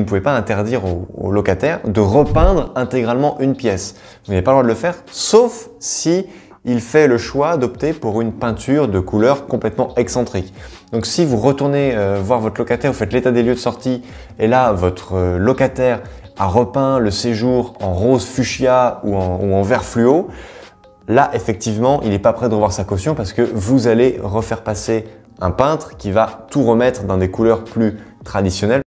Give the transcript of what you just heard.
ne pouvez pas interdire au locataire de repeindre intégralement une pièce. Vous n'avez pas le droit de le faire, sauf si il fait le choix d'opter pour une peinture de couleur complètement excentrique. Donc si vous retournez euh, voir votre locataire, vous faites l'état des lieux de sortie, et là, votre euh, locataire a repeint le séjour en rose fuchsia ou en, ou en vert fluo, là, effectivement, il n'est pas prêt de revoir sa caution parce que vous allez refaire passer un peintre qui va tout remettre dans des couleurs plus traditionnelles.